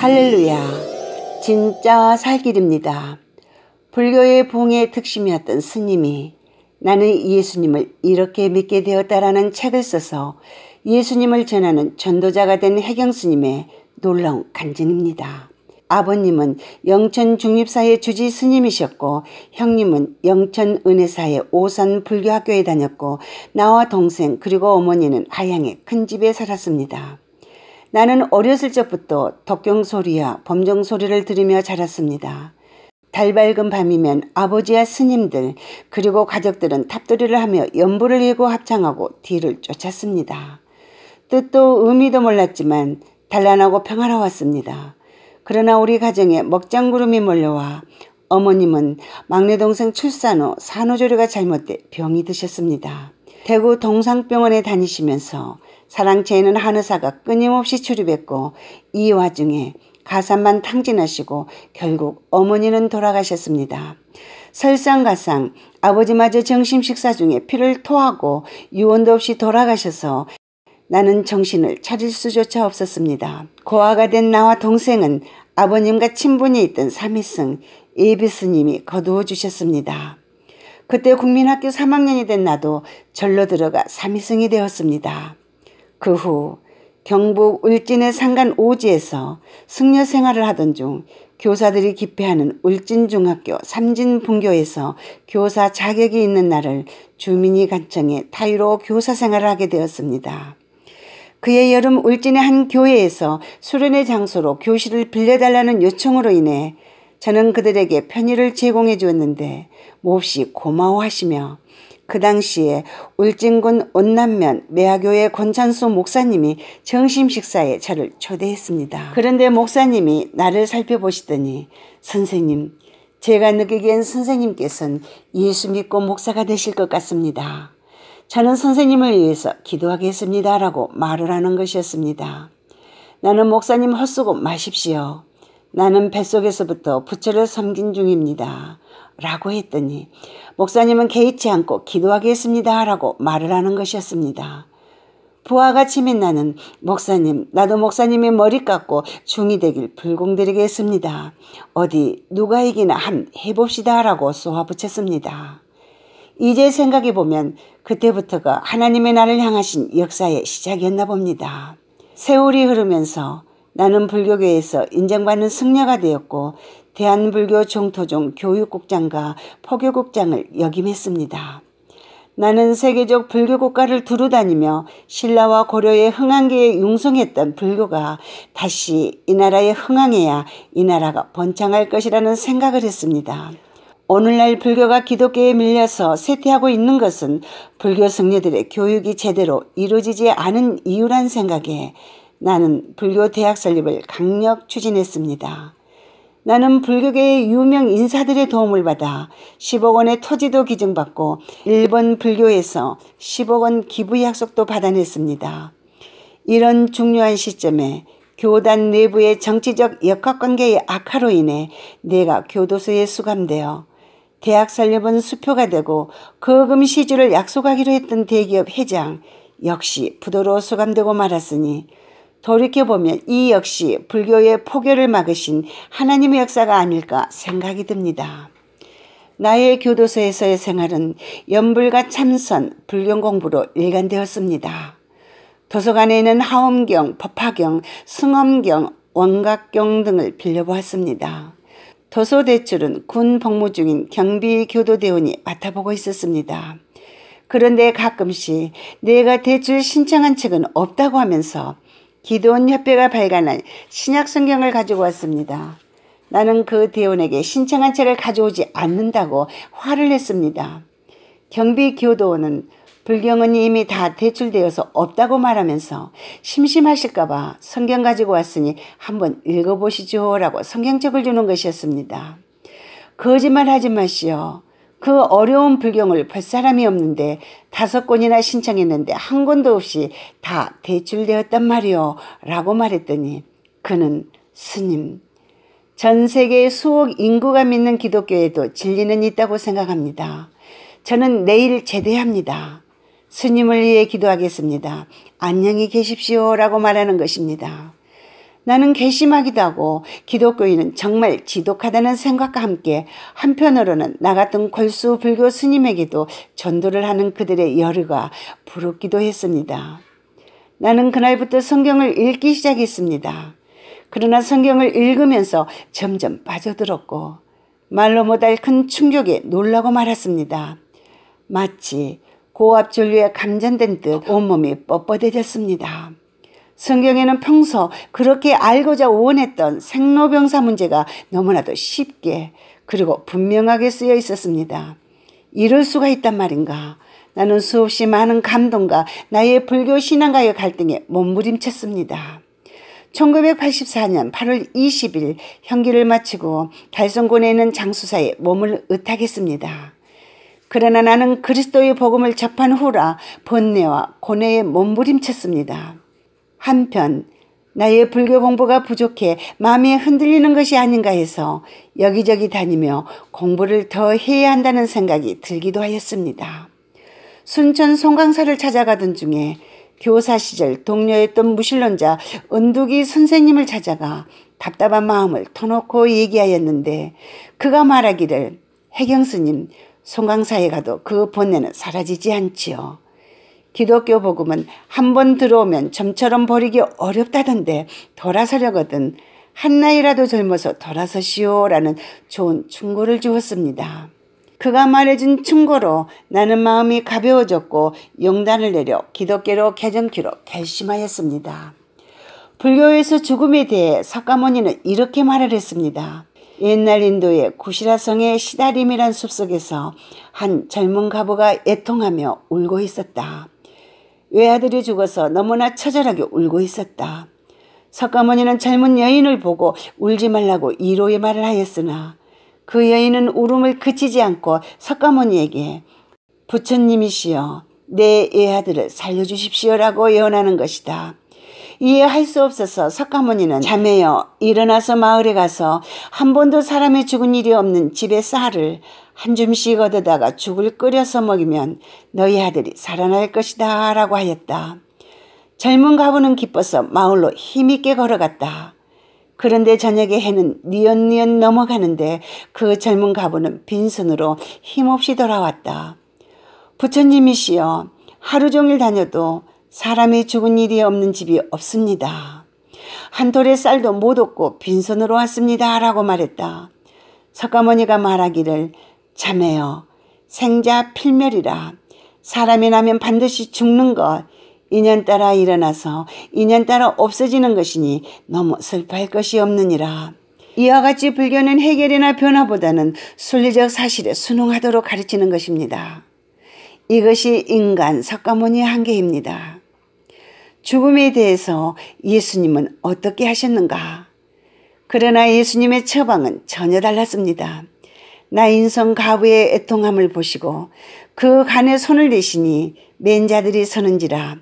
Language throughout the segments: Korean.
할렐루야. 진짜 살길입니다. 불교의 봉의 특심이었던 스님이 나는 예수님을 이렇게 믿게 되었다라는 책을 써서 예수님을 전하는 전도자가 된 해경 스님의 놀라운 간증입니다. 아버님은 영천 중립사의 주지 스님이셨고 형님은 영천 은혜사의 오산 불교학교에 다녔고 나와 동생 그리고 어머니는 하양의 큰 집에 살았습니다. 나는 어렸을 적부터 덕경 소리와 범정 소리를 들으며 자랐습니다. 달 밝은 밤이면 아버지와 스님들 그리고 가족들은 탑돌이를 하며 연보를 일고 합창하고 뒤를 쫓았습니다. 뜻도 의미도 몰랐지만 단란하고 평화로웠습니다. 그러나 우리 가정에 먹장구름이 몰려와 어머님은 막내 동생 출산 후 산후조리가 잘못돼 병이 드셨습니다. 대구 동상병원에 다니시면서 사랑채에는 한의사가 끊임없이 출입했고 이 와중에 가산만 탕진하시고 결국 어머니는 돌아가셨습니다. 설상가상 아버지마저 정심 식사 중에 피를 토하고 유언도 없이 돌아가셔서 나는 정신을 차릴 수조차 없었습니다. 고아가 된 나와 동생은 아버님과 친분이 있던 삼위승 예비스님이 거두어 주셨습니다. 그때 국민학교 3학년이 된 나도 절로 들어가 삼위승이 되었습니다. 그후 경북 울진의 산간 오지에서 승려 생활을 하던 중 교사들이 기폐하는 울진중학교 삼진분교에서 교사 자격이 있는 날을 주민이 간청해 타이로 교사 생활을 하게 되었습니다. 그의 여름 울진의 한 교회에서 수련의 장소로 교실을 빌려달라는 요청으로 인해 저는 그들에게 편의를 제공해 주었는데 몹시 고마워하시며 그 당시에 울진군 온남면 매화교회 권찬수 목사님이 정심 식사에 저를 초대했습니다. 그런데 목사님이 나를 살펴보시더니 선생님 제가 느끼기엔 선생님께서는 예수 믿고 목사가 되실 것 같습니다. 저는 선생님을 위해서 기도하겠습니다라고 말을 하는 것이었습니다. 나는 목사님 헛수고 마십시오. 나는 뱃속에서부터 부처를 섬긴 중입니다. 라고 했더니 목사님은 개의치 않고 기도하겠습니다. 라고 말을 하는 것이었습니다. 부하가 치민 나는 목사님, 나도 목사님의 머리 깎고 중이 되길 불공드리겠습니다. 어디 누가 이기나 한 해봅시다. 라고 쏘아붙였습니다. 이제 생각해보면 그때부터가 하나님의 나를 향하신 역사의 시작이었나 봅니다. 세월이 흐르면서 나는 불교계에서 인정받는 승려가 되었고 대한불교 종토종 교육국장과 포교국장을 역임했습니다. 나는 세계적 불교 국가를 두루 다니며 신라와 고려의 흥한계에 융성했던 불교가 다시 이 나라에 흥황해야 이 나라가 번창할 것이라는 생각을 했습니다. 오늘날 불교가 기독교에 밀려서 쇠퇴하고 있는 것은 불교 승려들의 교육이 제대로 이루어지지 않은 이유란 생각에 나는 불교 대학 설립을 강력 추진했습니다. 나는 불교계의 유명 인사들의 도움을 받아 10억 원의 토지도 기증받고 일본 불교에서 10억 원 기부 약속도 받아냈습니다. 이런 중요한 시점에 교단 내부의 정치적 역학관계의 악화로 인해 내가 교도소에 수감되어 대학 설립은 수표가 되고 거금 시주를 약속하기로 했던 대기업 회장 역시 부도로 수감되고 말았으니 돌이켜보면 이 역시 불교의 포교를 막으신 하나님의 역사가 아닐까 생각이 듭니다. 나의 교도소에서의 생활은 연불과 참선, 불경 공부로 일관되었습니다. 도서관에는 하엄경, 법화경, 승엄경, 원각경 등을 빌려보았습니다. 도서 대출은 군 복무 중인 경비 교도대원이 맡아보고 있었습니다. 그런데 가끔씩 내가 대출 신청한 책은 없다고 하면서 기도원 협회가 발간한 신약 성경을 가지고 왔습니다. 나는 그 대원에게 신청한 책을 가져오지 않는다고 화를 냈습니다. 경비 교도원은 불경은 이미 다 대출되어서 없다고 말하면서 심심하실까봐 성경 가지고 왔으니 한번 읽어보시죠 라고 성경책을 주는 것이었습니다. 거짓말 하지 마시오. 그 어려운 불경을 볼 사람이 없는데 다섯 권이나 신청했는데 한 권도 없이 다 대출되었단 말이오 라고 말했더니 그는 스님. 전 세계 의 수억 인구가 믿는 기독교에도 진리는 있다고 생각합니다. 저는 내일 제대합니다. 스님을 위해 기도하겠습니다. 안녕히 계십시오. 라고 말하는 것입니다. 나는 괘씸하기도 하고 기독교인은 정말 지독하다는 생각과 함께 한편으로는 나 같은 골수 불교 스님에게도 전도를 하는 그들의 열의가 부럽기도 했습니다. 나는 그날부터 성경을 읽기 시작했습니다. 그러나 성경을 읽으면서 점점 빠져들었고 말로 못할 큰 충격에 놀라고 말았습니다. 마치 고압 전류에 감전된 듯 온몸이 뻣뻣해졌습니다. 성경에는 평소 그렇게 알고자 원했던 생로병사 문제가 너무나도 쉽게 그리고 분명하게 쓰여 있었습니다. 이럴 수가 있단 말인가. 나는 수없이 많은 감동과 나의 불교 신앙과의 갈등에 몸부림쳤습니다. 1984년 8월 20일 형기를 마치고 달성군에 있는 장수사에 몸을 의탁했습니다. 그러나 나는 그리스도의 복음을 접한 후라 번뇌와 고뇌에 몸부림쳤습니다. 한편 나의 불교 공부가 부족해 마음이 흔들리는 것이 아닌가 해서 여기저기 다니며 공부를 더 해야 한다는 생각이 들기도 하였습니다. 순천 송강사를 찾아가던 중에 교사 시절 동료였던 무신론자 은두기 선생님을 찾아가 답답한 마음을 터놓고 얘기하였는데 그가 말하기를 해경 스님 송강사에 가도 그 번뇌는 사라지지 않지요. 기독교 복음은 한 번 들어오면 점처럼 버리기 어렵다던데 돌아서려거든 한나이라도 젊어서 돌아서시오라는 좋은 충고를 주었습니다. 그가 말해준 충고로 나는 마음이 가벼워졌고 용단을 내려 기독교로 개정키로 결심하였습니다. 불교에서 죽음에 대해 석가모니는 이렇게 말을 했습니다. 옛날 인도의 구시라성의 시다림이란 숲속에서 한 젊은 가부가 애통하며 울고 있었다. 외아들이 죽어서 너무나 처절하게 울고 있었다. 석가모니는 젊은 여인을 보고 울지 말라고 이로의 말을 하였으나 그 여인은 울음을 그치지 않고 석가모니에게 부처님이시여 내 애아들을 살려주십시오라고 예언하는 것이다. 이해할 수 없어서 석가모니는 자매여 일어나서 마을에 가서 한 번도 사람의 죽은 일이 없는 집의 쌀을 한 줌씩 얻어다가 죽을 끓여서 먹이면 너희 아들이 살아날 것이다 라고 하였다. 젊은 가부는 기뻐서 마을로 힘있게 걸어갔다. 그런데 저녁에 해는 니엿니엿 넘어가는데 그 젊은 가부는 빈손으로 힘없이 돌아왔다. 부처님이시여 하루 종일 다녀도 사람이 죽은 일이 없는 집이 없습니다. 한 돌의 쌀도 못 얻고 빈손으로 왔습니다. 라고 말했다. 석가모니가 말하기를 참해요. 생자 필멸이라. 사람이 나면 반드시 죽는 것. 인연따라 일어나서 인연따라 없어지는 것이니 너무 슬퍼할 것이 없느니라. 이와 같이 불교는 해결이나 변화보다는 순리적 사실에 순응하도록 가르치는 것입니다. 이것이 인간 석가모니의 한계입니다. 죽음에 대해서 예수님은 어떻게 하셨는가? 그러나 예수님의 처방은 전혀 달랐습니다. 나인성 가부의 애통함을 보시고 그 간에 손을 대시니 맨자들이 서는지라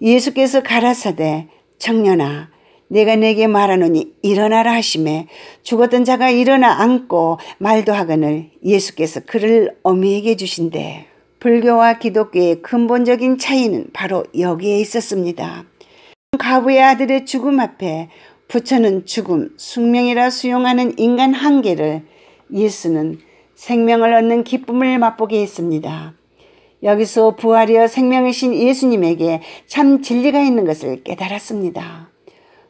예수께서 가라사대 청년아 내가 내게 말하노니 일어나라 하심에 죽었던 자가 일어나 앉고 말도 하거늘 예수께서 그를 어미에게 주신대. 불교와 기독교의 근본적인 차이는 바로 여기에 있었습니다. 가부의 아들의 죽음 앞에 부처는 죽음, 숙명이라 수용하는 인간 한계를 예수는 생명을 얻는 기쁨을 맛보게 했습니다. 여기서 부활이여 생명이신 예수님에게 참 진리가 있는 것을 깨달았습니다.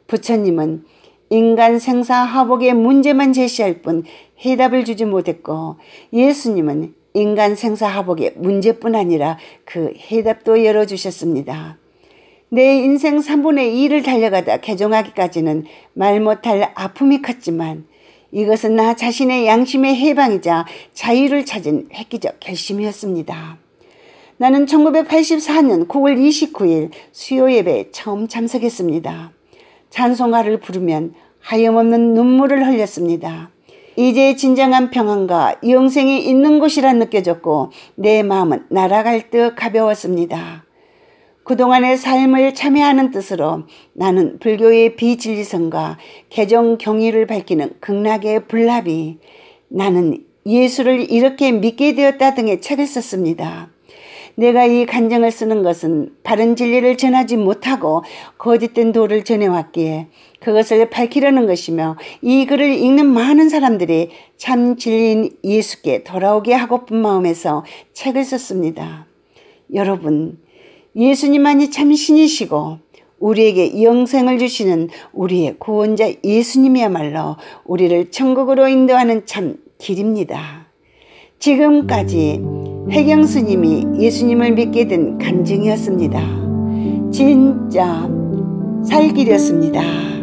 부처님은 인간 생사 화복의 문제만 제시할 뿐 해답을 주지 못했고 예수님은 인간 생사 하복의 문제뿐 아니라 그 해답도 열어주셨습니다. 내 인생 3분의 2를 달려가다 개종하기까지는 말 못할 아픔이 컸지만 이것은 나 자신의 양심의 해방이자 자유를 찾은 획기적 결심이었습니다. 나는 1984년 9월 29일 수요 예배에 처음 참석했습니다. 찬송가를 부르면 하염없는 눈물을 흘렸습니다. 이제 진정한 평안과 영생이 있는 곳이라 느껴졌고 내 마음은 날아갈 듯 가벼웠습니다. 그동안의 삶을 참여하는 뜻으로 나는 불교의 비진리성과 개정 경의를 밝히는 극락의 불납이 나는 예수를 이렇게 믿게 되었다 등의 책을 썼습니다. 내가 이 간증을 쓰는 것은 바른 진리를 전하지 못하고 거짓된 도를 전해왔기에 그것을 밝히려는 것이며 이 글을 읽는 많은 사람들이 참 진리인 예수께 돌아오게 하고픈 마음에서 책을 썼습니다. 여러분, 예수님만이 참 신이시고 우리에게 영생을 주시는 우리의 구원자 예수님이야말로 우리를 천국으로 인도하는 참 길입니다. 지금까지 음. 해경 스님이 예수님을 믿게 된 간증이었습니다. 진짜 살길이었습니다.